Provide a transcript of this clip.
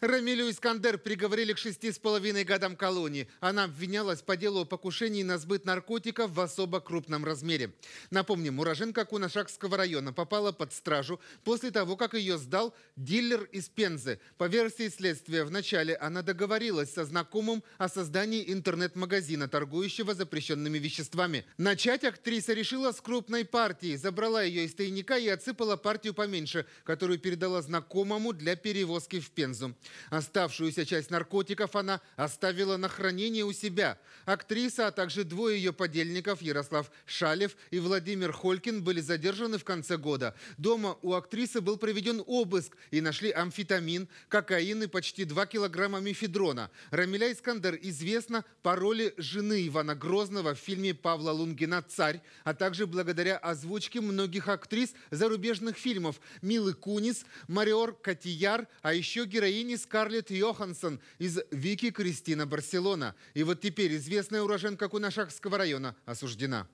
Рамилю Искандер приговорили к шести с половиной годам колонии. Она обвинялась по делу о покушении на сбыт наркотиков в особо крупном размере. Напомним, уроженка Кунашакского района попала под стражу после того, как ее сдал дилер из Пензы. По версии следствия, вначале она договорилась со знакомым о создании интернет-магазина, торгующего запрещенными веществами. Начать актриса решила с крупной партии, забрала ее из тайника и отсыпала партию поменьше, которую передала знакомому для перевозки в Пензу. Оставшуюся часть наркотиков она оставила на хранение у себя. Актриса, а также двое ее подельников Ярослав Шалев и Владимир Холькин были задержаны в конце года. Дома у актрисы был проведен обыск и нашли амфетамин, кокаин и почти 2 килограмма мифедрона. Рамиля Искандер известна по роли жены Ивана Грозного в фильме Павла Лунгина «Царь», а также благодаря озвучке многих актрис зарубежных фильмов Милы Кунис, Мариор Катияр, а еще героини и Скарлетт Йоханссон из Вики Кристина Барселона. И вот теперь известная уроженка Кунашахского района осуждена.